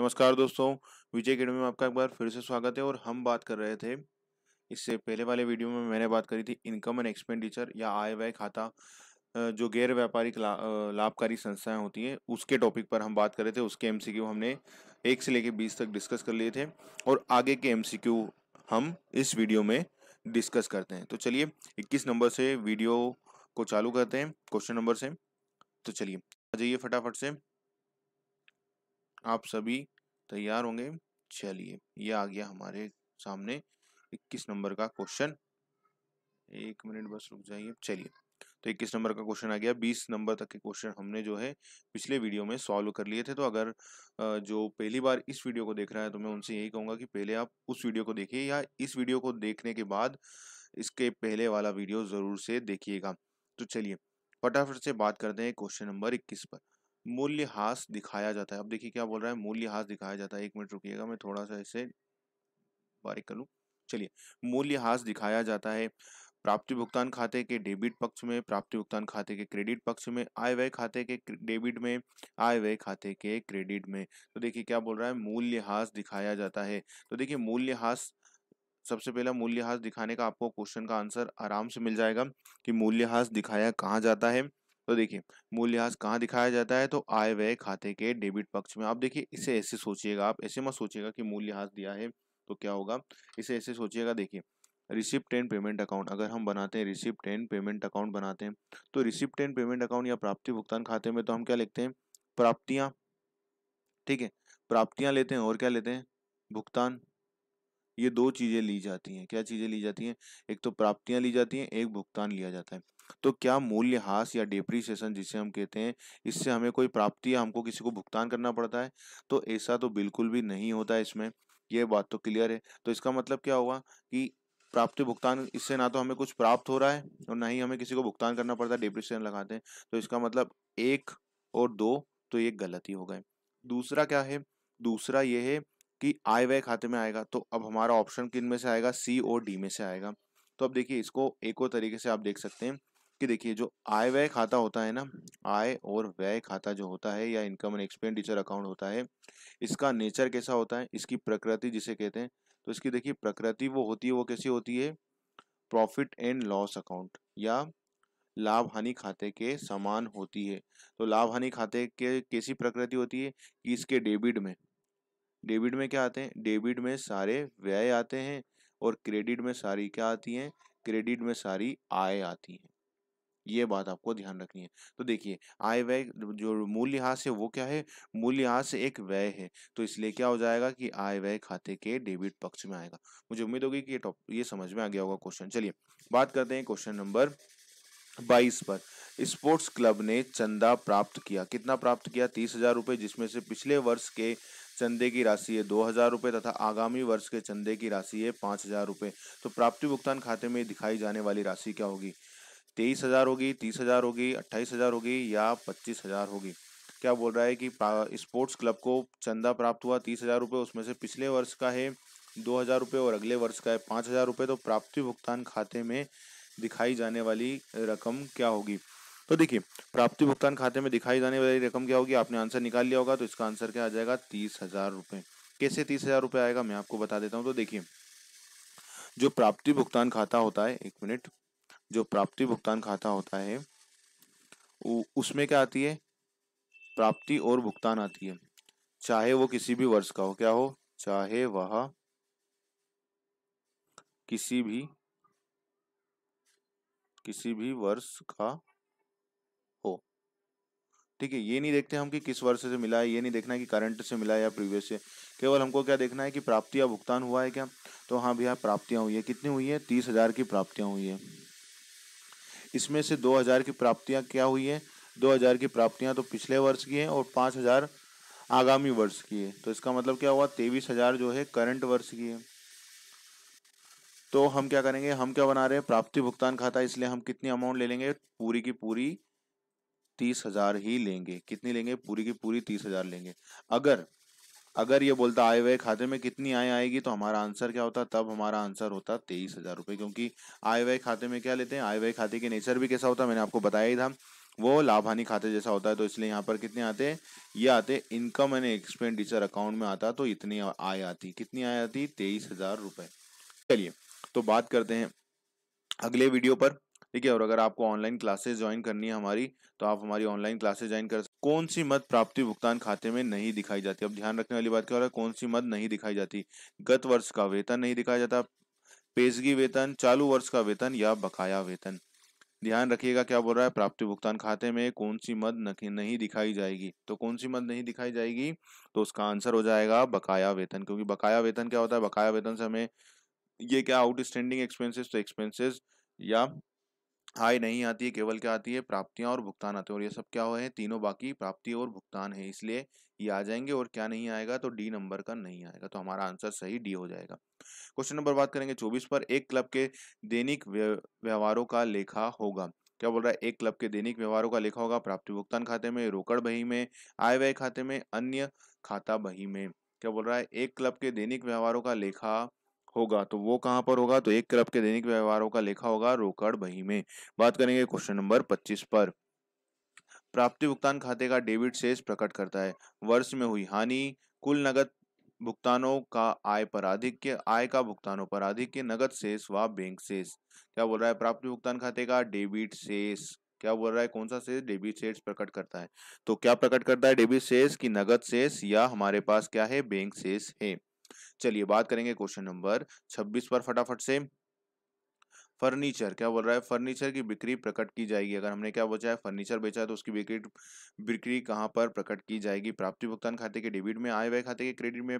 नमस्कार दोस्तों विजय अकेडमी में आपका एक बार फिर से स्वागत है और हम बात कर रहे थे इससे पहले वाले वीडियो में मैंने बात करी थी इनकम एंड एक्सपेंडिचर या आय व्यय खाता जो गैर व्यापारिक ला, लाभकारी संस्थाएं होती हैं उसके टॉपिक पर हम बात कर रहे थे उसके एम हमने एक से लेकर बीस तक डिस्कस कर लिए थे और आगे के एम हम इस वीडियो में डिस्कस करते हैं तो चलिए इक्कीस नंबर से वीडियो को चालू करते हैं क्वेश्चन नंबर से तो चलिए आ जाइए फटाफट से आप सभी तैयार होंगे चलिए ये आ गया हमारे सामने 21 नंबर का क्वेश्चन एक मिनट बस रुक जाइए चलिए तो 21 नंबर का क्वेश्चन आ गया 20 नंबर तक के क्वेश्चन हमने जो है पिछले वीडियो में सॉल्व कर लिए थे तो अगर जो पहली बार इस वीडियो को देख रहा है तो मैं उनसे यही कहूँगा कि पहले आप उस वीडियो को देखिए या इस वीडियो को देखने के बाद इसके पहले वाला वीडियो ज़रूर से देखिएगा तो चलिए फटाफट से बात करते हैं क्वेश्चन नंबर इक्कीस पर मूल्य हास दिखाया जाता है अब देखिए क्या बोल रहा है मूल्य हास दिखाया जाता है एक मिनट रुकिएगा मैं थोड़ा सा इसे बारीक कर लूँ चलिए मूल्य हास दिखाया जाता है प्राप्ति भुगतान खाते के डेबिट पक्ष में प्राप्ति भुगतान खाते के क्रेडिट पक्ष में आय व्यय खाते के डेबिट में आय व्यय खाते के क्रेडिट में तो देखिए क्या बोल रहा है मूल्य हास दिखाया जाता है तो देखिए हास सबसे पहला मूल्य हास दिखाने का आपको क्वेश्चन का आंसर आराम से मिल जाएगा कि मूल्य हास दिखाया कहाँ जाता है तो देखिए मूल कहाँ दिखाया जाता है तो आय व्यय खाते के डेबिट पक्ष में आप देखिए इसे ऐसे सोचिएगा आप ऐसे मत सोचिएगा कि मूल दिया है तो क्या होगा इसे ऐसे सोचिएगा देखिए रिसिप्ट एंड पेमेंट अकाउंट अगर हम बनाते हैं रिसिप्ट एंड पेमेंट अकाउंट बनाते हैं तो रिसिप्ट एंड पेमेंट अकाउंट या प्राप्ति भुगतान खाते में तो हम क्या लिखते हैं प्राप्तियाँ ठीक है प्राप्तियाँ लेते हैं और क्या लेते हैं भुगतान ये दो चीज़ें ली जाती हैं क्या चीज़ें ली जाती हैं एक तो प्राप्तियाँ ली जाती हैं एक भुगतान लिया जाता है तो क्या मूल्यह्रास या डिप्रिसिएशन जिसे हम कहते हैं इससे हमें कोई प्राप्ति या हमको किसी को भुगतान करना पड़ता है तो ऐसा तो बिल्कुल भी नहीं होता है इसमें यह बात तो क्लियर है तो इसका मतलब क्या होगा कि प्राप्ति भुगतान इससे ना तो हमें कुछ प्राप्त हो रहा है और ना ही हमें किसी को भुगतान करना पड़ता है डिप्रिसिएशन लगाते हैं तो इसका मतलब एक और दो तो ये गलत ही हो गए दूसरा क्या है दूसरा ये है कि आय व्यय खाते में आएगा तो अब हमारा ऑप्शन किन में से आएगा सी और डी में से आएगा तो अब देखिए इसको एक और तरीके से आप देख सकते हैं कि देखिए जो आय व्यय खाता होता है ना आय और व्यय खाता जो होता है या इनकम एंड एक्सपेंडिचर अकाउंट होता है इसका नेचर कैसा होता है इसकी प्रकृति जिसे कहते हैं तो इसकी देखिए प्रकृति वो होती है वो कैसी होती है प्रॉफिट एंड लॉस अकाउंट या लाभ हानि खाते के समान होती है तो लाभ हानि खाते के कैसी प्रकृति होती है कि इसके डेबिट में डेबिट में क्या आते हैं डेबिट में सारे व्यय आते हैं और क्रेडिट में सारी क्या आती हैं क्रेडिट में सारी आय आती है ये बात आपको ध्यान रखनी है तो देखिए आय व्यय जो मूल्यह्रास है वो क्या है मूल्यह्रास एक व्यय है तो इसलिए क्या हो जाएगा कि आय व्यय खाते के डेबिट पक्ष में आएगा मुझे उम्मीद होगी कि ये टॉप ये समझ में आ गया होगा क्वेश्चन चलिए बात करते हैं क्वेश्चन नंबर बाईस पर स्पोर्ट्स क्लब ने चंदा प्राप्त किया कितना प्राप्त किया तीस हजार रुपये जिसमें से पिछले वर्ष के चंदे की राशि है दो हजार रुपये तथा आगामी वर्ष के चंदे की राशि है पाँच हजार रुपये तो प्राप्ति भुगतान खाते में दिखाई जाने वाली राशि क्या होगी तेईस हजार होगी तीस हजार होगी अट्ठाईस हजार होगी या पच्चीस हजार होगी क्या बोल रहा है कि स्पोर्ट्स क्लब को चंदा प्राप्त हुआ तीस हजार रुपये उसमें से पिछले वर्ष का है दो हजार रुपये और अगले वर्ष का है पाँच हजार रुपये तो प्राप्ति भुगतान खाते में दिखाई जाने वाली रकम क्या होगी तो देखिए प्राप्ति भुगतान खाते में दिखाई जाने वाली रकम क्या होगी आपने आंसर निकाल लिया होगा तो इसका आंसर क्या आ जाएगा तीस हजार रुपये कैसे तीस हजार रुपये आएगा मैं आपको बता देता हूँ तो देखिए जो प्राप्ति भुगतान खाता होता है एक मिनट जो प्राप्ति भुगतान खाता होता है उसमें क्या आती है प्राप्ति और भुगतान आती है चाहे वो किसी भी वर्ष का हो क्या हो चाहे वह किसी भी किसी भी वर्ष का हो ठीक है ये नहीं देखते हम कि किस वर्ष से मिला है ये नहीं देखना है कि करंट से मिला है या प्रीवियस से केवल हमको क्या देखना है कि प्राप्ति या भुगतान हुआ है क्या तो हाँ भैया प्राप्तियां हुई है कितनी हुई है तीस हजार की प्राप्तियां हुई है इसमें से 2000 की प्राप्तियां क्या हुई हैं 2000 की प्राप्तियां तो पिछले वर्ष की हैं और 5000 आगामी वर्ष की है तो इसका मतलब क्या हुआ तेईस हजार जो है करंट वर्ष की है तो हम क्या करेंगे हम क्या बना रहे हैं प्राप्ति भुगतान खाता इसलिए हम कितनी अमाउंट ले लेंगे पूरी की पूरी तीस हजार ही लेंगे कितनी लेंगे पूरी की पूरी तीस हजार लेंगे अगर अगर ये बोलता आए हुए खाते में कितनी आय आएगी तो हमारा आंसर क्या होता तब हमारा आंसर होता तेईस हजार रुपये क्योंकि आए हुए खाते में क्या लेते हैं आए हुए खाते के नेचर भी कैसा होता है मैंने आपको बताया ही था वो लाभ हानि खाते जैसा होता है तो इसलिए यहाँ पर कितने आते हैं ये आते इनकम एंड एक्सपेंडिचर अकाउंट में आता तो इतनी आय आती कितनी आय आती तेईस हजार चलिए तो बात करते हैं अगले वीडियो पर ठीक है और अगर आपको ऑनलाइन क्लासेस ज्वाइन करनी है हमारी तो आप हमारी ऑनलाइन क्लासेस ज्वाइन कर कौन सी मद प्राप्ति भुगतान खाते में नहीं दिखाई जाती अब ध्यान रखने वाली बात क्या हो रहा है कौन सी मद नहीं दिखाई जाती गत वर्ष का वेतन नहीं दिखाया जाता पेशगी वेतन चालू वर्ष का वेतन या बकाया वेतन ध्यान रखिएगा क्या बोल रहा है प्राप्ति भुगतान खाते में कौन सी मद नहीं दिखाई जाएगी तो कौन सी मद नहीं दिखाई जाएगी तो उसका आंसर हो जाएगा बकाया वेतन क्योंकि बकाया वेतन क्या होता है बकाया वेतन से हमें ये क्या आउटस्टैंडिंग एक्सपेंसेस तो एक्सपेंसेस या आय नहीं आती है केवल क्या आती है प्राप्तियां और भुगतान आते हैं और ये सब क्या हुए हैं तीनों बाकी प्राप्ति और भुगतान है इसलिए ये आ जाएंगे और क्या नहीं आएगा तो डी नंबर का नहीं आएगा तो हमारा आंसर सही डी हो जाएगा क्वेश्चन नंबर बात करेंगे चौबीस पर एक क्लब के दैनिक व्यवहारों का लेखा होगा क्या बोल रहा है एक क्लब के दैनिक व्यवहारों का लेखा होगा प्राप्ति भुगतान खाते में रोकड़ बही में आय व्यय खाते में अन्य खाता बही में क्या बोल रहा है एक क्लब के दैनिक व्यवहारों का लेखा होगा तो वो कहाँ पर होगा तो एक क्लब के दैनिक व्यवहारों का लेखा होगा रोकड़ बही में बात करेंगे क्वेश्चन नंबर पच्चीस पर प्राप्ति भुगतान खाते का डेबिट शेष प्रकट करता है वर्ष में हुई हानि कुल नगद भुगतानों का आय पर आधिक्य आय का भुगतानों पर आधिक्य नगद शेष व बैंक शेष क्या बोल रहा है प्राप्ति भुगतान खाते का डेबिट शेष क्या बोल रहा है कौन सा शेष डेबिट शेष प्रकट करता है तो क्या प्रकट करता है डेबिट शेष की नगद शेष या हमारे पास क्या है बैंक शेष है चलिए बात करेंगे क्वेश्चन नंबर छब्बीस पर फटाफट से फर्नीचर क्या बोल रहा है फर्नीचर की बिक्री प्रकट की जाएगी अगर हमने क्या बचा है फर्नीचर बेचा है तो उसकी बिक्री बिक्री कहाँ पर प्रकट की जाएगी प्राप्ति भुगतान खाते के डेबिट में आय व्यय खाते के क्रेडिट में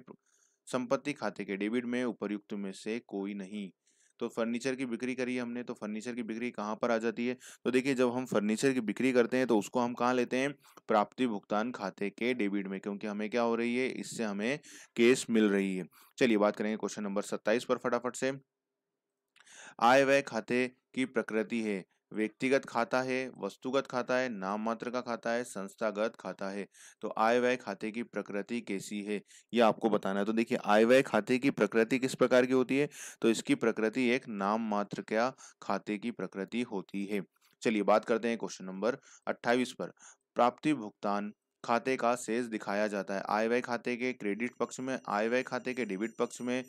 संपत्ति खाते के डेबिट में उपयुक्त में से कोई नहीं तो फर्नीचर की बिक्री करी हमने तो फर्नीचर की बिक्री कहाँ पर आ जाती है तो देखिए जब हम फर्नीचर की बिक्री करते हैं तो उसको हम कहाँ लेते हैं प्राप्ति भुगतान खाते के डेबिट में क्योंकि हमें क्या हो रही है इससे हमें केस मिल रही है चलिए बात करेंगे क्वेश्चन नंबर सत्ताईस पर फटाफट से आय व्यय खाते की प्रकृति है व्यक्तिगत खाता है वस्तुगत खाता है नाम मात्र का खाता है संस्थागत खाता है तो आय व्यय खाते की प्रकृति कैसी है यह आपको बताना है तो देखिए आय व्यय खाते की प्रकृति किस प्रकार की होती है तो इसकी प्रकृति एक नाम मात्र का खाते की प्रकृति होती है चलिए बात करते हैं क्वेश्चन नंबर अट्ठाईस पर प्राप्ति भुगतान खाते का शेष दिखाया जाता है आय व्यय खाते के क्रेडिट पक्ष में आय व्यय खाते के डेबिट पक्ष में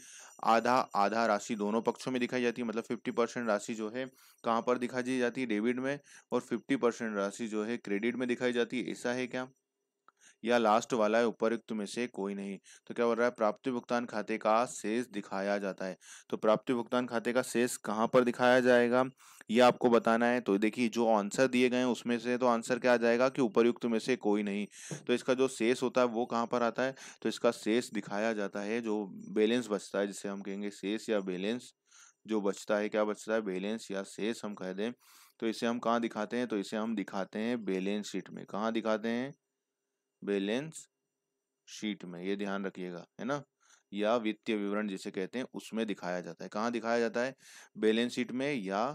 आधा आधा राशि दोनों पक्षों में दिखाई जाती है मतलब फिफ्टी परसेंट राशि जो है कहाँ पर दिखाई जाती है डेबिट में और फिफ्टी परसेंट राशि जो है क्रेडिट में दिखाई जाती है ऐसा है क्या या लास्ट वाला है उपरुक्त में से कोई नहीं तो क्या बोल रहा है प्राप्ति भुगतान खाते का शेष दिखाया जाता है तो प्राप्ति भुगतान खाते का शेष कहाँ पर दिखाया जाएगा ये आपको बताना है तो देखिए जो आंसर दिए गए हैं उसमें से तो आंसर क्या आ जाएगा कि उपरयुक्त में से कोई नहीं तो इसका जो शेष होता है वो कहाँ पर आता है तो इसका शेष दिखाया जाता है जो बैलेंस बचता है जिसे हम कहेंगे शेष या बैलेंस जो बचता है क्या बचता है बैलेंस या शेष हम कह दें तो इसे हम कहाँ दिखाते हैं तो इसे हम दिखाते हैं बैलेंस शीट में कहाँ दिखाते हैं बैलेंस शीट में ये ध्यान रखिएगा है ना या वित्तीय विवरण जिसे कहते हैं उसमें दिखाया जाता है कहाँ दिखाया जाता है बैलेंस शीट में या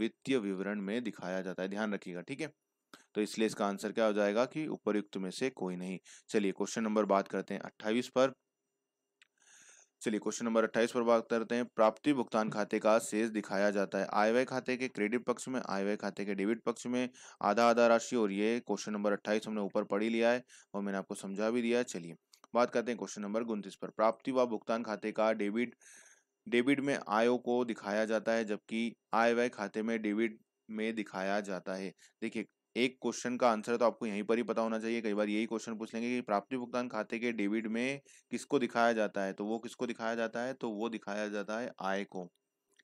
वित्तीय विवरण में दिखाया जाता है ध्यान रखिएगा ठीक है तो इसलिए इसका आंसर क्या हो जाएगा कि उपयुक्त में से कोई नहीं चलिए क्वेश्चन नंबर बात करते हैं अट्ठाईस पर चलिए क्वेश्चन नंबर 28 पर बात करते हैं प्राप्ति भुगतान खाते का शेष दिखाया जाता है आय खाते के क्रेडिट पक्ष में आय खाते के डेबिट पक्ष में आधा आधा राशि और ये क्वेश्चन नंबर 28 हमने ऊपर पढ़ी लिया है और मैंने आपको समझा भी दिया है चलिए बात करते हैं क्वेश्चन नंबर उनतीस पर प्राप्ति व भुगतान खाते का डेबिट डेबिट में आयो को दिखाया जाता है जबकि आय खाते में डेबिट में दिखाया जाता है देखिए एक क्वेश्चन का आंसर तो आपको यहीं पर ही पता होना चाहिए कई बार यही क्वेश्चन पूछ लेंगे कि प्राप्ति भुगतान खाते के डेबिट में किसको दिखाया जाता है तो वो किसको दिखाया जाता है तो वो दिखाया जाता है आय को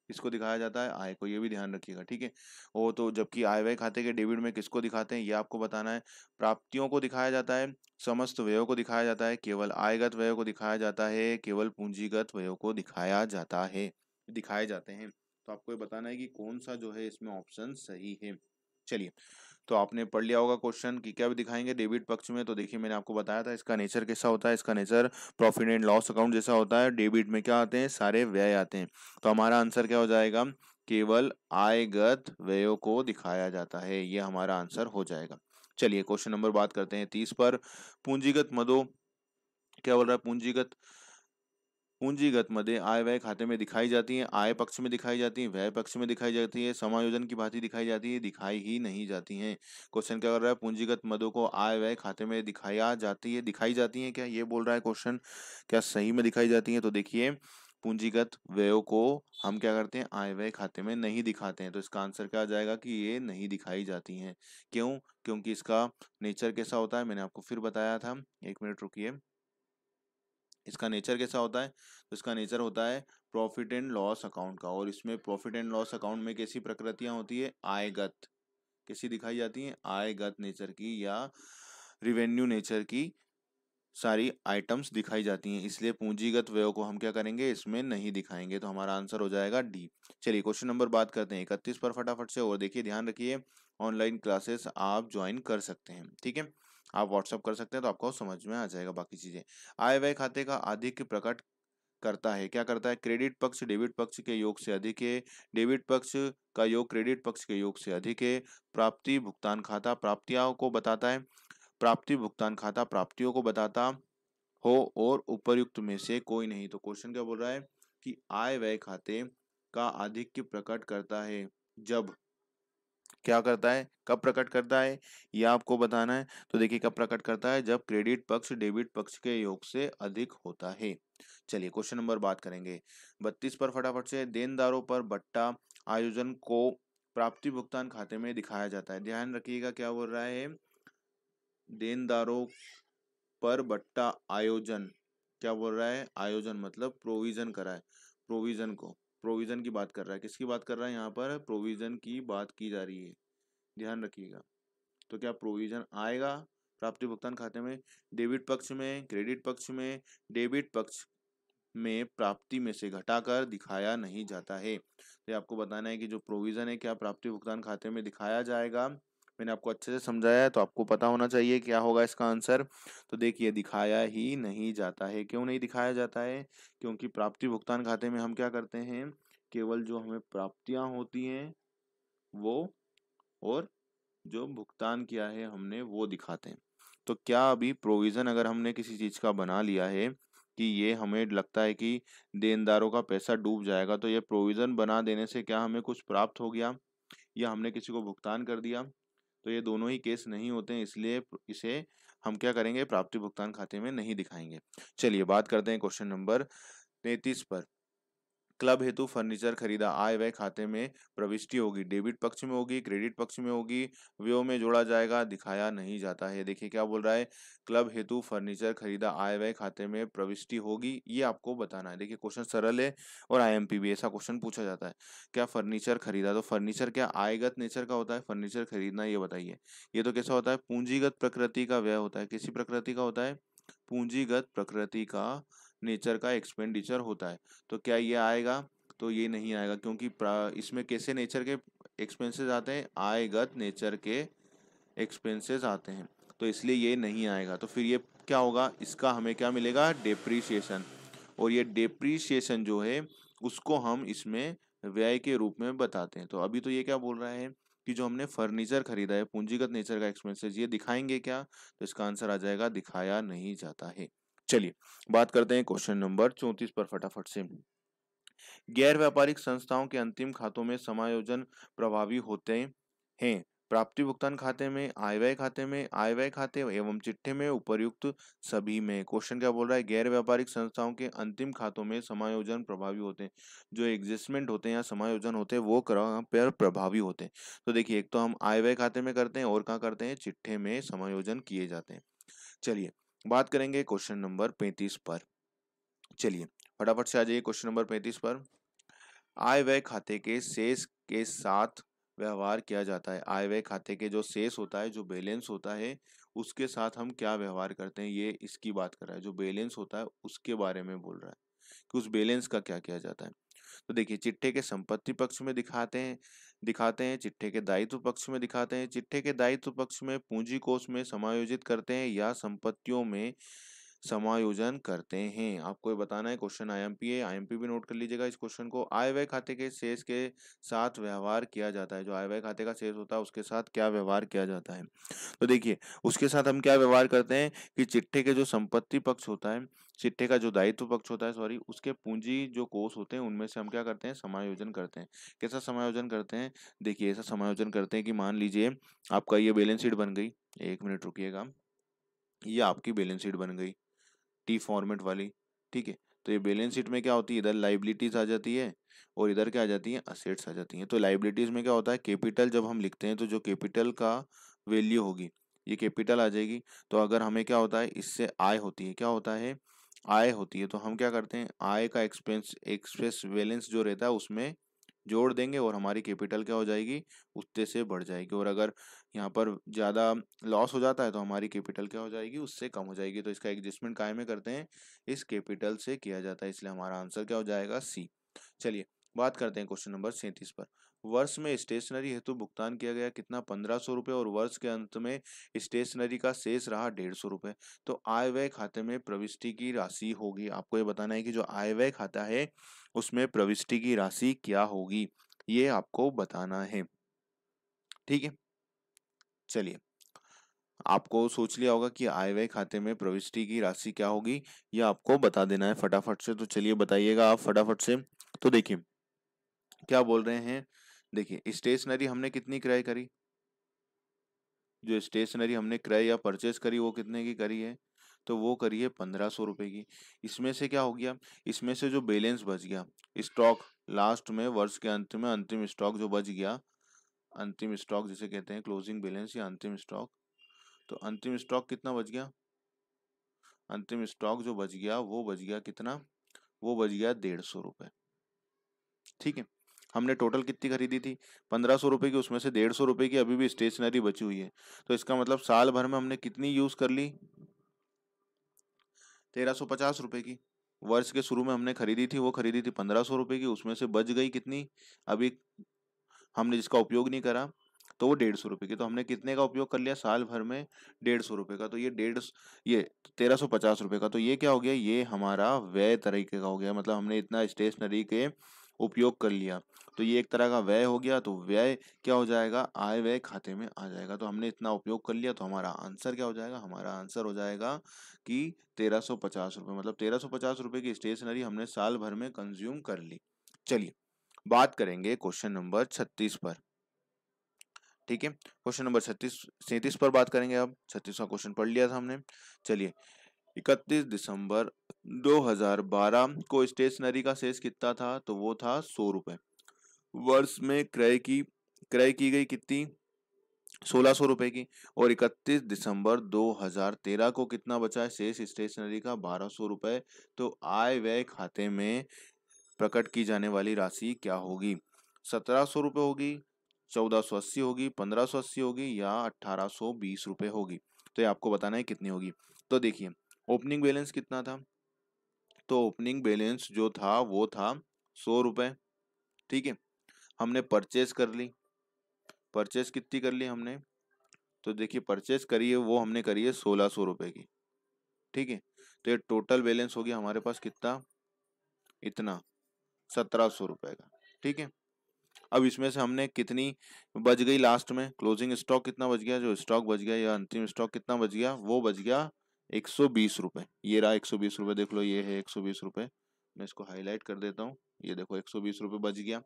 किसको दिखाया जाता है आय को ये भी ध्यान रखिएगा ठीक है वो तो जबकि आय व्यय खाते के डेबिट में किसको दिखाते हैं ये आपको बताना है प्राप्तियों को दिखाया जाता है समस्त व्ययों को दिखाया जाता है केवल आयगत व्यय को दिखाया जाता है केवल पूंजीगत व्ययों को दिखाया जाता है दिखाए जाते हैं तो आपको ये बताना है कि कौन सा जो है इसमें ऑप्शन सही है चलिए तो आपने पढ़ लिया होगा क्वेश्चन कि क्या दिखाएंगे डेबिट पक्ष में तो देखिए मैंने आपको बताया था इसका नेचर कैसा होता है इसका nature profit and loss account जैसा होता है डेबिट में क्या आते हैं सारे व्यय आते हैं तो हमारा आंसर क्या हो जाएगा केवल आयगत व्ययों को दिखाया जाता है ये हमारा आंसर हो जाएगा चलिए क्वेश्चन नंबर बात करते हैं तीस पर पूंजीगत मदो क्या बोल रहा है पूंजीगत पूंजीगत मदें आय व्यय खाते में दिखाई जाती हैं आय पक्ष में दिखाई जाती हैं व्यय पक्ष में दिखाई जाती है समायोजन की भांति दिखाई जाती है दिखाई ही नहीं जाती हैं क्वेश्चन क्या कर रहा है पूंजीगत मदों को आय व्यय खाते में दिखाया जाती है दिखाई जाती है क्या ये बोल रहा है क्वेश्चन क्या सही में दिखाई जाती है तो देखिए पूंजीगत व्ययों को हम क्या करते हैं आय व्यय खाते में नहीं दिखाते हैं तो इसका आंसर क्या आ जाएगा कि ये नहीं दिखाई जाती हैं क्यों क्योंकि इसका नेचर कैसा होता है मैंने आपको फिर बताया था एक मिनट रुकिए इसका नेचर कैसा होता है तो इसका नेचर होता है प्रॉफिट एंड लॉस अकाउंट का और इसमें प्रॉफिट एंड लॉस अकाउंट में कैसी प्रकृतियां होती है आयगत कैसी दिखाई जाती हैं आयगत नेचर की या रिवेन्यू नेचर की सारी आइटम्स दिखाई जाती हैं इसलिए पूंजीगत व्यय को हम क्या करेंगे इसमें नहीं दिखाएंगे तो हमारा आंसर हो जाएगा डी चलिए क्वेश्चन नंबर बात करते हैं इकतीस पर फटाफट से और देखिए ध्यान रखिए ऑनलाइन क्लासेस आप ज्वाइन कर सकते हैं ठीक है आप व्हाट्सअप कर सकते हैं तो आपको समझ में आ जाएगा बाकी चीज़ें आय व्यय खाते का अधिक प्रकट करता है क्या करता है क्रेडिट पक्ष डेबिट पक्ष के योग से अधिक है डेबिट पक्ष का योग क्रेडिट पक्ष के योग से अधिक है प्राप्ति भुगतान खाता प्राप्तियों को बताता है प्राप्ति भुगतान खाता प्राप्तियों को बताता हो और उपयुक्त में से कोई नहीं तो क्वेश्चन क्या बोल रहा है कि आय व्यय खाते का आधिक्य प्रकट करता है जब क्या करता है कब प्रकट करता है ये आपको बताना है तो देखिए कब प्रकट करता है जब क्रेडिट पक्ष डेबिट पक्ष के योग से अधिक होता है चलिए क्वेश्चन नंबर बात करेंगे बत्तीस पर फटाफट से देनदारों पर बट्टा आयोजन को प्राप्ति भुगतान खाते में दिखाया जाता है ध्यान रखिएगा क्या बोल रहा है देनदारों पर बट्टा आयोजन क्या बोल रहा है आयोजन मतलब प्रोविजन कराए प्रोविजन को प्रोविज़न की बात कर रहा है किसकी बात कर रहा है यहाँ पर प्रोविज़न की बात की जा रही है ध्यान रखिएगा तो क्या प्रोविज़न आएगा प्राप्ति भुगतान खाते में डेबिट पक्ष में क्रेडिट पक्ष में डेबिट पक्ष में प्राप्ति में से घटाकर दिखाया नहीं जाता है तो आपको बताना है कि जो प्रोविज़न है क्या प्राप्ति भुगतान खाते में दिखाया जाएगा मैंने आपको अच्छे से समझाया है तो आपको पता होना चाहिए क्या होगा इसका आंसर तो देखिए दिखाया ही नहीं जाता है क्यों नहीं दिखाया जाता है क्योंकि प्राप्ति भुगतान खाते में हम क्या करते हैं केवल जो हमें प्राप्तियां होती हैं वो और जो भुगतान किया है हमने वो दिखाते हैं तो क्या अभी प्रोविज़न अगर हमने किसी चीज़ का बना लिया है कि ये हमें लगता है कि देनदारों का पैसा डूब जाएगा तो ये प्रोविज़न बना देने से क्या हमें कुछ प्राप्त हो गया या हमने किसी को भुगतान कर दिया तो ये दोनों ही केस नहीं होते हैं इसलिए इसे हम क्या करेंगे प्राप्ति भुगतान खाते में नहीं दिखाएंगे चलिए बात करते हैं क्वेश्चन नंबर तैतीस पर क्लब हेतु फर्नीचर खरीदा आय व्यय खाते में प्रविष्टि होगी डेबिट पक्ष में होगी क्रेडिट पक्ष में होगी व्यो में जोड़ा जाएगा दिखाया नहीं जाता है देखिए क्या बोल रहा है क्लब हेतु फर्नीचर खरीदा आय व्यय खाते में प्रविष्टि होगी ये आपको बताना है देखिए क्वेश्चन सरल है और आई भी ऐसा क्वेश्चन पूछा जाता है क्या फर्नीचर खरीदा तो फर्नीचर क्या आयगत नेचर का होता है फर्नीचर खरीदना ये बताइए ये तो कैसा होता है पूंजीगत प्रकृति का व्यय होता है किसी प्रकृति का होता है पूंजीगत प्रकृति का नेचर का एक्सपेंडिचर होता है तो क्या ये आएगा तो ये नहीं आएगा क्योंकि इसमें कैसे नेचर के एक्सपेंसेस आते हैं आयगत नेचर के एक्सपेंसेस आते हैं तो इसलिए ये नहीं आएगा तो फिर ये क्या होगा इसका हमें क्या मिलेगा डेप्रीशिएशन और ये डेप्रीशिएशन जो है उसको हम इसमें व्यय के रूप में बताते हैं तो अभी तो ये क्या बोल रहा है कि जो हमने फर्नीचर खरीदा है पूंजीगत नेचर का एक्सपेंसेस ये दिखाएंगे क्या तो इसका आंसर आ जाएगा दिखाया नहीं जाता है चलिए बात करते हैं क्वेश्चन नंबर चौतीस पर फटाफट से गैर व्यापारिक संस्थाओं के अंतिम खातों में समायोजन प्रभावी होते हैं प्राप्ति भुगतान खाते में आय व्यय खाते में आय व्यय खाते एवं चिट्ठे में उपर्युक्त सभी में क्वेश्चन क्या बोल रहा है गैर व्यापारिक संस्थाओं के अंतिम खातों में समायोजन प्रभावी होते हैं जो एग्जिस्टमेंट होते हैं या समायोजन होते हैं वो पर प्रभावी होते हैं तो देखिए एक तो हम आय व्यय खाते में करते हैं और कहाँ करते हैं चिट्ठे में समायोजन किए जाते हैं चलिए बात करेंगे क्वेश्चन नंबर पैंतीस पर चलिए फटाफट से आ जाइए क्वेश्चन नंबर पैंतीस पर आय व्यय खाते के शेष के साथ व्यवहार किया जाता है आय व्यय खाते के जो शेष होता है जो बैलेंस होता है उसके साथ हम क्या व्यवहार करते हैं ये इसकी बात कर रहा है जो बैलेंस होता है उसके बारे में बोल रहा है कि उस बैलेंस का क्या किया जाता है तो देखिए चिट्ठे के संपत्ति पक्ष में दिखाते हैं दिखाते हैं चिट्ठे के दायित्व पक्ष में दिखाते हैं चिट्ठे के दायित्व पक्ष में पूंजी कोष में समायोजित करते हैं या संपत्तियों में समायोजन करते हैं आपको ये बताना है क्वेश्चन आईएमपी है आईएमपी भी नोट कर लीजिएगा इस क्वेश्चन को आय व्यय खाते के शेष के साथ व्यवहार किया जाता है जो आय व्यय खाते का शेष होता है उसके साथ क्या व्यवहार किया जाता है तो देखिए उसके साथ हम क्या व्यवहार करते हैं कि चिट्ठे के जो संपत्ति पक्ष होता है चिट्ठे का जो दायित्व पक्ष होता है सॉरी उसके पूंजी जो कोष होते हैं उनमें से हम क्या करते हैं समायोजन करते हैं कैसा समायोजन करते हैं देखिए ऐसा समायोजन करते हैं कि मान लीजिए आपका ये बैलेंस शीट बन गई एक मिनट रुकिएगा ये आपकी बैलेंस शीट बन गई टी फॉर्मेट वाली ठीक है तो ये बैलेंस शीट में क्या होती है इधर लाइबिलिटीज आ जाती है और इधर क्या आ जाती है असेट्स आ जाती हैं तो लाइबिलिटीज में क्या होता है कैपिटल जब हम लिखते हैं तो जो कैपिटल का वैल्यू होगी ये कैपिटल आ जाएगी तो अगर हमें क्या होता है इससे आय होती है क्या होता है आय होती है तो हम क्या करते हैं आय का एक्सपेंस एक्सप्रेस बैलेंस जो रहता है उसमें जोड़ देंगे और हमारी कैपिटल क्या हो जाएगी उससे से बढ़ जाएगी और अगर यहाँ पर ज़्यादा लॉस हो जाता है तो हमारी कैपिटल क्या हो जाएगी उससे कम हो जाएगी तो इसका एडजस्टमेंट कायम करते हैं इस कैपिटल से किया जाता है इसलिए हमारा आंसर क्या हो जाएगा सी चलिए बात करते हैं क्वेश्चन नंबर सैंतीस पर वर्ष में स्टेशनरी हेतु भुगतान किया गया कितना पंद्रह सौ रुपये और वर्ष के अंत में स्टेशनरी का शेष रहा डेढ़ सौ रुपये तो आय व्यय खाते में प्रविष्टि की राशि होगी आपको ये बताना है कि जो आय व्यय खाता है उसमें प्रविष्टि की राशि क्या होगी ये आपको बताना है ठीक है चलिए आपको सोच लिया होगा कि आय व्यय खाते में प्रविष्टि की राशि क्या होगी यह आपको बता देना है फटाफट से तो चलिए बताइएगा आप फटाफट से तो देखिए क्या बोल रहे हैं देखिए स्टेशनरी हमने कितनी क्रय करी जो स्टेशनरी हमने क्रय या परचेज करी वो कितने की करी है तो वो करिए पंद्रह सौ रुपये की इसमें से क्या हो गया इसमें से जो बैलेंस बच गया स्टॉक लास्ट में वर्ष के अंत में अंतिम स्टॉक जो बच गया अंतिम स्टॉक जिसे कहते हैं क्लोजिंग बैलेंस या अंतिम स्टॉक तो अंतिम स्टॉक कितना बच गया अंतिम स्टॉक जो बच गया वो बच गया कितना वो बच गया डेढ़ सौ रुपये ठीक है हमने टोटल कितनी खरीदी थी पंद्रह सौ रुपये की उसमें से डेढ़ सौ रुपये की अभी भी स्टेशनरी बची हुई है तो इसका मतलब साल भर में हमने कितनी यूज़ कर ली तेरह सौ पचास रुपये की वर्ष के शुरू में हमने खरीदी थी वो खरीदी थी पंद्रह सौ रुपये की उसमें से बच गई कितनी अभी हमने जिसका उपयोग नहीं करा तो वो डेढ़ सौ रुपये की तो हमने कितने का उपयोग कर लिया साल भर में डेढ़ सौ रुपये का तो ये डेढ़ ये तेरह सौ पचास रुपये का तो ये क्या हो गया ये हमारा व्यय तरीके का हो गया मतलब हमने इतना स्टेशनरी के उपयोग कर लिया तो ये एक तरह का व्यय हो गया तो व्यय क्या हो जाएगा आय व्यय खाते में आ जाएगा तो हमने इतना उपयोग कर लिया तो हमारा आंसर क्या हो जाएगा हमारा आंसर हो जाएगा कि तेरह सौ पचास रुपये मतलब तेरह सौ पचास रुपये की स्टेशनरी हमने साल भर में कंज्यूम कर ली चलिए बात करेंगे क्वेश्चन नंबर छत्तीस पर ठीक है क्वेश्चन नंबर छत्तीस सैंतीस पर बात करेंगे अब छत्तीसवा क्वेश्चन पढ़ लिया था हमने चलिए इकतीस दिसंबर 2012 को स्टेशनरी का शेष कितना था तो वो था सौ रुपए वर्ष में क्रय की क्रय की गई कितनी सोलह सौ रुपए की और 31 दिसंबर 2013 को कितना बचा है शेष स्टेशनरी का बारह सौ रुपए तो आय व्यय खाते में प्रकट की जाने वाली राशि क्या होगी सत्रह सौ रुपए होगी चौदह सौ अस्सी होगी पंद्रह सौ अस्सी होगी या अठारह सौ बीस रुपए होगी तो ये आपको बताना है कितनी होगी तो देखिए ओपनिंग बैलेंस कितना था तो ओपनिंग बैलेंस जो था वो था सौ रुपये ठीक है हमने परचेज कर ली परचेज कितनी कर ली हमने तो देखिए परचेज करी है वो हमने करी है सोलह सौ रुपये की ठीक है तो ये टोटल बैलेंस हो गया हमारे पास कितना इतना सत्रह सौ रुपये का ठीक है अब इसमें से हमने कितनी बच गई लास्ट में क्लोजिंग स्टॉक कितना बच गया जो स्टॉक बच गया या अंतिम स्टॉक कितना बच गया वो बच गया एक सौ बीस रुपये ये रहा एक सौ बीस रुपये देख लो ये है एक सौ बीस रुपये मैं इसको हाईलाइट कर देता हूँ ये देखो एक सौ बीस रुपये बच गया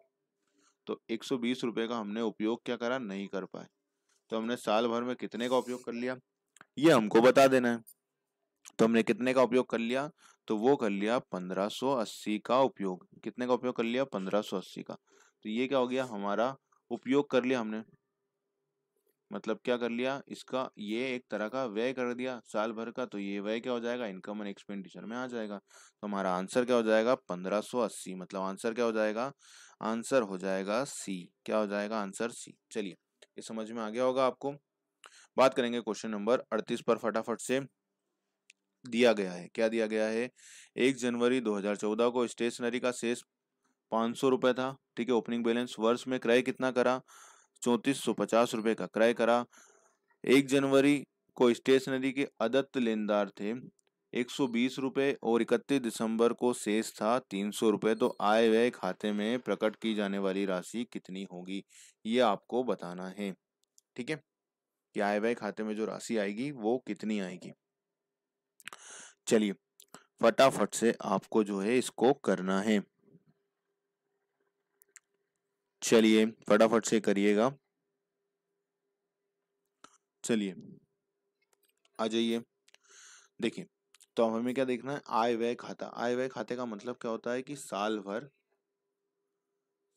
तो एक सौ बीस रुपये का हमने उपयोग क्या करा नहीं कर पाए तो हमने साल भर में कितने का उपयोग कर लिया ये हमको बता देना है तो हमने कितने का उपयोग कर लिया तो वो कर लिया 1580 का उपयोग कितने का उपयोग कर लिया 1580 का तो ये क्या हो गया हमारा उपयोग कर लिया हमने मतलब क्या कर लिया इसका ये एक तरह का व्यय कर दिया साल भर का तो ये व्यय क्या हो जाएगा इनकम एंड एक्सपेंडिचर में आ जाएगा तो हमारा आंसर क्या हो जाएगा 1580 मतलब आंसर क्या हो जाएगा आंसर हो जाएगा सी क्या हो जाएगा आंसर सी चलिए ये समझ में आ गया होगा आपको बात करेंगे क्वेश्चन नंबर अड़तीस पर फटाफट से दिया गया है क्या दिया गया है एक जनवरी 2014 को स्टेशनरी का शेष पाँच सौ रुपए था ठीक है ओपनिंग बैलेंस वर्ष में क्रय कितना करा चौंतीस सौ पचास रुपए का क्रय करा एक जनवरी को स्टेशनरी के अदत्त लेनदार थे एक सौ बीस रुपए और इकतीस दिसंबर को शेष था तीन सौ रुपए तो आय व्यय खाते में प्रकट की जाने वाली राशि कितनी होगी ये आपको बताना है ठीक है कि आय व्यय खाते में जो राशि आएगी वो कितनी आएगी चलिए फटाफट से आपको जो है इसको करना है चलिए फटाफट से करिएगा चलिए आ जाइए देखिए तो हमें क्या देखना है आय व्यय खाता आय व्यय खाते का मतलब क्या होता है कि साल भर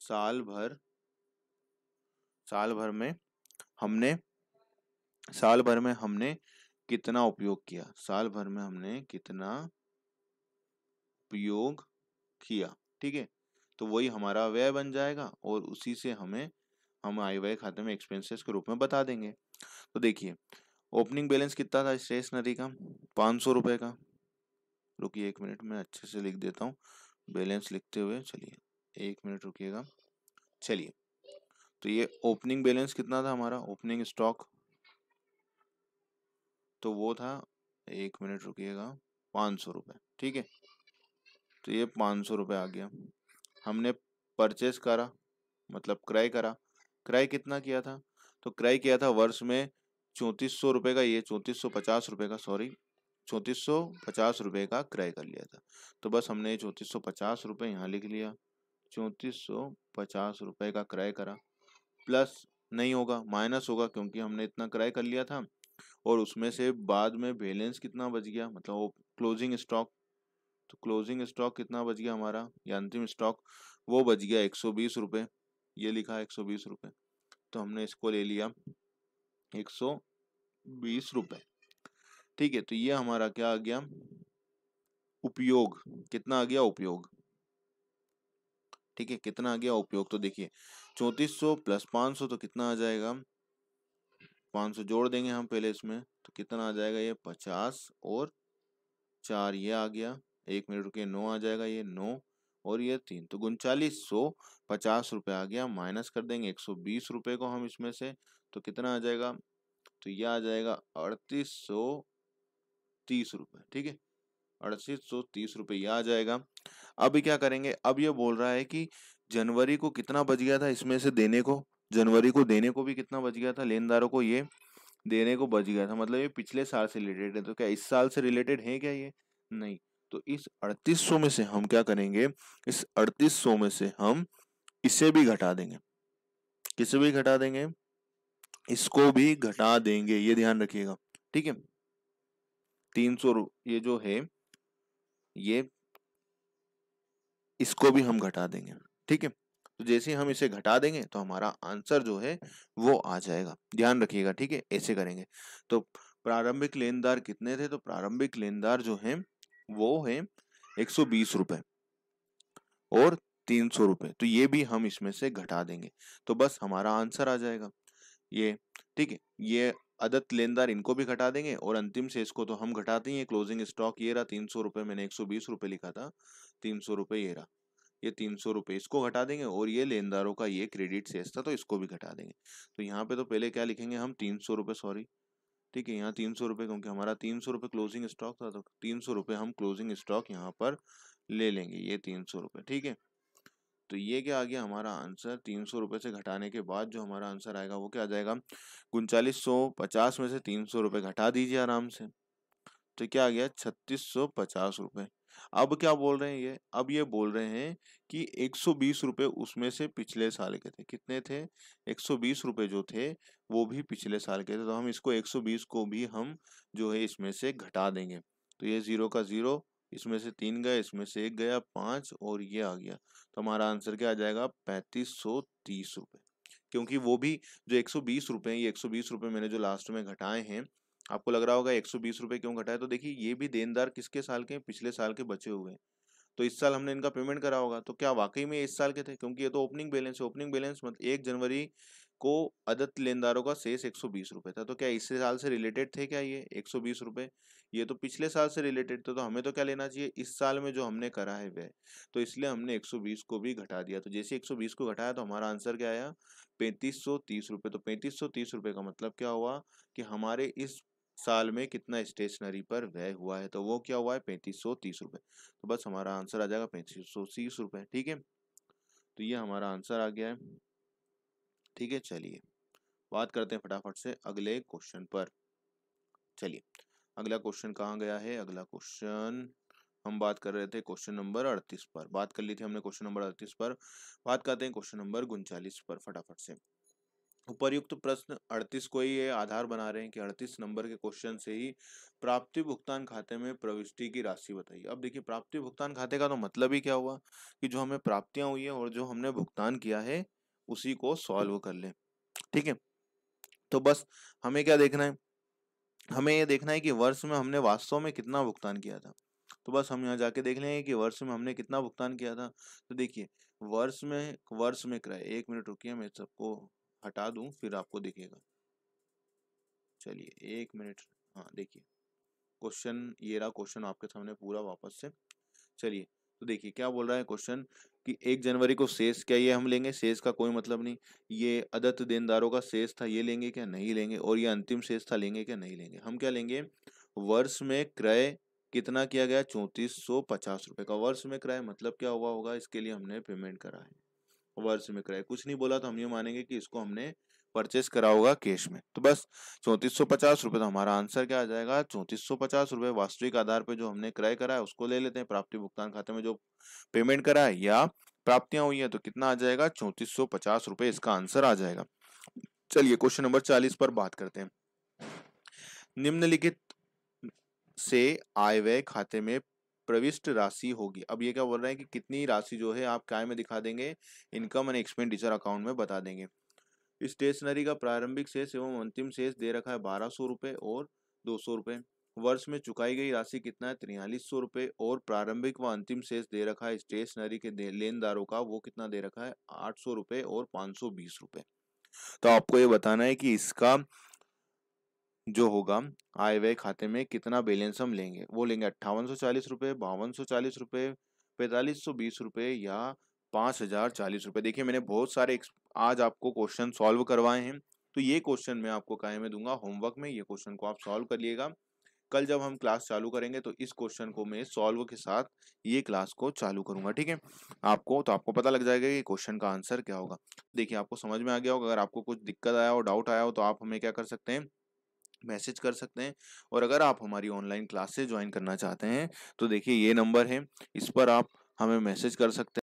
साल भर साल भर में हमने साल भर में हमने कितना उपयोग किया साल भर में हमने कितना उपयोग किया ठीक है तो वही हमारा व्यय बन जाएगा और उसी से हमें हम आय व्यय खाते में एक्सपेंसेस के रूप में बता देंगे तो देखिए ओपनिंग बैलेंस कितना था स्टेशनरी का पाँच सौ रुपये का रुकिए एक मिनट में अच्छे से लिख देता हूँ बैलेंस लिखते हुए चलिए एक मिनट रुकिएगा चलिए तो ये ओपनिंग बैलेंस कितना था हमारा ओपनिंग स्टॉक तो वो था एक मिनट रुकिएगा पाँच सौ रुपये ठीक है तो ये पाँच सौ रुपये आ गया हमने परचेज करा मतलब क्रय करा क्रय कितना किया था तो क्रय किया था वर्ष में चौंतीस सौ रुपये का ये चौंतीस सौ पचास रुपये का सॉरी चौंतीस सौ पचास रुपये का क्रय कर लिया था तो बस हमने ये चौंतीस सौ पचास रुपये यहाँ लिख लिया चौंतीस सौ पचास रुपये का क्रय करा प्लस नहीं होगा माइनस होगा क्योंकि हमने इतना क्रय कर लिया था और उसमें से बाद में बैलेंस कितना बच गया मतलब क्लोजिंग स्टॉक तो क्लोजिंग स्टॉक कितना बच गया हमारा या अंतिम स्टॉक वो बच गया एक सौ बीस ये लिखा एक सौ बीस तो हमने इसको ले लिया एक सौ बीस ठीक है तो ये हमारा क्या आ गया उपयोग कितना आ गया उपयोग ठीक है कितना आ गया उपयोग तो देखिए चौंतीस सौ प्लस पाँच सौ तो कितना आ जाएगा पांच सौ जोड़ देंगे हम पहले इसमें तो कितना आ जाएगा ये पचास और चार ये आ गया एक मिनट रुके नौ आ जाएगा ये नौ और ये तीन तो उनचालीस सौ पचास रुपये आ गया माइनस कर देंगे एक सौ बीस रुपये को हम इसमें से तो कितना आ जाएगा तो यह आ जाएगा अड़तीस सौ तीस रुपये ठीक है अड़तीस सौ तीस रुपये यह आ जाएगा अब क्या करेंगे अब ये बोल रहा है कि जनवरी को कितना बच गया था इसमें से देने को जनवरी को देने को भी कितना बच गया था लेनदारों को ये देने को बच गया था मतलब ये पिछले साल से रिलेटेड है तो क्या इस साल से रिलेटेड है क्या ये नहीं तो इस 3800 में से हम क्या करेंगे इस 3800 में से हम इसे भी घटा देंगे किसे भी घटा देंगे इसको भी घटा देंगे ये ध्यान रखिएगा ठीक है तीन सौ ये जो है ये इसको भी हम घटा देंगे ठीक है तो जैसे हम इसे घटा देंगे तो हमारा आंसर जो है वो आ जाएगा ध्यान रखिएगा ठीक है ऐसे करेंगे तो प्रारंभिक लेनदार कितने थे तो प्रारंभिक लेनदार जो है वो है एक सौ बीस रुपये और तीन सौ रुपये तो ये भी हम इसमें से घटा देंगे तो बस हमारा आंसर आ जाएगा ये ठीक है ये अदत लेनदार इनको भी घटा देंगे और अंतिम से इसको तो हम घटाते ही क्लोजिंग स्टॉक ये रहा तीन सौ रुपये मैंने एक सौ बीस रुपये लिखा था तीन सौ रुपये ये रहा ये तीन सौ रुपये इसको घटा देंगे और ये लेनदारों का ये क्रेडिट सेस था तो इसको भी घटा देंगे तो यहाँ पे तो पहले क्या लिखेंगे हम तीन सौ रुपये सॉरी ठीक है यहाँ तीन सौ रुपये क्योंकि हमारा तीन सौ रुपये क्लोजिंग स्टॉक था तो तीन सौ रुपये हम क्लोजिंग स्टॉक यहाँ पर ले लेंगे ये तीन सौ रुपये ठीक है तो ये क्या आ गया हमारा आंसर तीन सौ रुपये से घटाने के बाद जो हमारा आंसर आएगा वो क्या आ जाएगा उनचालीस सौ पचास में से तीन सौ रुपये घटा दीजिए आराम से तो क्या आ गया छत्तीस सौ पचास रुपये अब क्या बोल रहे हैं ये अब ये बोल रहे हैं कि एक सौ उसमें से पिछले साल के थे कितने थे एक सौ जो थे वो भी पिछले साल के थे तो हम इसको 120 को भी हम जो है इसमें से घटा देंगे तो ये जीरो का जीरो इसमें से तीन गए इसमें से एक गया पांच और ये आ गया तो हमारा आंसर क्या आ जाएगा पैंतीस सौ तीस रुपये क्योंकि वो भी जो एक सौ बीस रुपये ये एक सौ बीस रुपये मैंने जो लास्ट में घटाए हैं आपको लग रहा होगा एक सौ बीस रुपये क्यों घटाए तो देखिए ये भी देनदार किसके साल के पिछले साल के बचे हुए हैं तो इस साल हमने इनका पेमेंट करा होगा तो क्या वाकई में इस साल के थे क्योंकि ये तो ओपनिंग बैलेंस है ओपनिंग बैलेंस मतलब एक जनवरी को अदत लेनदारों का शेष एक सौ था तो क्या इस साल से रिलेटेड थे क्या ये एक सौ ये तो पिछले साल से रिलेटेड था तो हमें तो क्या लेना चाहिए इस साल में जो हमने करा है वह तो इसलिए हमने एक को भी घटा दिया तो जैसे एक को घटाया तो हमारा आंसर क्या आया पैंतीस सौ तीस रुपये तो पैंतीस सौ तीस रुपये का मतलब क्या हुआ कि हमारे इस साल में कितना स्टेशनरी पर व्यय हुआ है तो वो क्या हुआ है पैंतीस सौ तीस रुपए तो बस हमारा आंसर आ जाएगा पैंतीस सौ तीस रुपए ठीक है तो ये हमारा आंसर आ गया है ठीक है चलिए बात करते हैं फटाफट से अगले क्वेश्चन पर चलिए अगला क्वेश्चन कहाँ गया है अगला क्वेश्चन हम बात कर रहे थे क्वेश्चन नंबर अड़तीस पर बात कर ली थी हमने क्वेश्चन नंबर अड़तीस पर बात करते हैं क्वेश्चन नंबर उनचालीस पर फटाफट से उपर्युक्त प्रश्न 38 को ही ये आधार बना रहे हैं कि 38 नंबर के क्वेश्चन से ही प्राप्ति भुगतान खाते में प्रविष्टि की राशि बताइए अब देखिए प्राप्ति भुगतान खाते का तो मतलब ही क्या हुआ कि जो हमें प्राप्तियां हुई है और जो हमने भुगतान किया है उसी को सॉल्व कर लें ठीक है तो बस हमें क्या देखना है हमें ये देखना है कि वर्ष में हमने वास्तव में कितना भुगतान किया था तो बस हम यहाँ जाके देख लेंगे कि वर्ष में हमने कितना भुगतान किया था तो देखिए वर्ष में वर्ष में क्रय एक मिनट रुकिए मैं सबको हटा दूं फिर आपको दिखेगा चलिए एक मिनट हाँ देखिए क्वेश्चन ये रहा क्वेश्चन आपके सामने पूरा वापस से चलिए तो देखिए क्या बोल रहा है क्वेश्चन कि एक जनवरी को शेष क्या ये हम लेंगे शेष का कोई मतलब नहीं ये अदत देनदारों का शेष था ये लेंगे क्या नहीं लेंगे और ये अंतिम शेष था लेंगे क्या नहीं लेंगे हम क्या लेंगे वर्ष में क्रय कितना किया गया चौंतीस सौ पचास रुपये का वर्ष में क्रय मतलब क्या हुआ होगा इसके लिए हमने पेमेंट करा है वर्ष में कराए कुछ नहीं बोला तो हम ये मानेंगे कि इसको हमने परचेस करा होगा कैश में तो बस चौंतीस सौ पचास रुपये तो हमारा आंसर क्या आ जाएगा चौंतीस सौ पचास रुपये वास्तविक आधार पर जो हमने क्रय करा है उसको ले लेते हैं प्राप्ति भुगतान खाते में जो पेमेंट करा है या प्राप्तियां हुई है तो कितना आ जाएगा चौंतीस सौ पचास रुपये इसका आंसर आ जाएगा चलिए क्वेश्चन नंबर चालीस पर बात करते हैं निम्नलिखित से आय व्यय खाते में प्रविष्ट राशि होगी अब ये क्या बोल रहे हैं कि कितनी राशि जो है आप काय में दिखा देंगे इनकम एंड एक्सपेंडिचर अकाउंट में बता देंगे स्टेशनरी का प्रारंभिक शेष एवं अंतिम शेष दे रखा है बारह सौ रुपये और दो सौ रुपये वर्ष में चुकाई गई राशि कितना है तिरयालीस सौ रुपये और प्रारंभिक व अंतिम शेष दे रखा है स्टेशनरी के लेनदारों का वो कितना दे रखा है आठ सौ रुपये और पाँच सौ बीस रुपये तो आपको ये बताना है कि इसका जो होगा आय व्यय खाते में कितना बैलेंस हम लेंगे वो लेंगे अट्ठावन सौ चालीस रुपये बावन सौ चालीस रुपये पैंतालीस सौ बीस रुपये या पाँच हजार चालीस रुपये देखिए मैंने बहुत सारे आज आपको क्वेश्चन सॉल्व करवाए हैं तो ये क्वेश्चन मैं आपको कायम में दूंगा होमवर्क में ये क्वेश्चन को आप सॉल्व करिएगा कल जब हम क्लास चालू करेंगे तो इस क्वेश्चन को मैं सॉल्व के साथ ये क्लास को चालू करूंगा ठीक है आपको तो आपको पता लग जाएगा कि क्वेश्चन का आंसर क्या होगा देखिए आपको समझ में आ गया होगा अगर आपको कुछ दिक्कत आया हो डाउट आया हो तो आप हमें क्या कर सकते हैं मैसेज कर सकते हैं और अगर आप हमारी ऑनलाइन क्लासेज ज्वाइन करना चाहते हैं तो देखिए ये नंबर है इस पर आप हमें मैसेज कर सकते हैं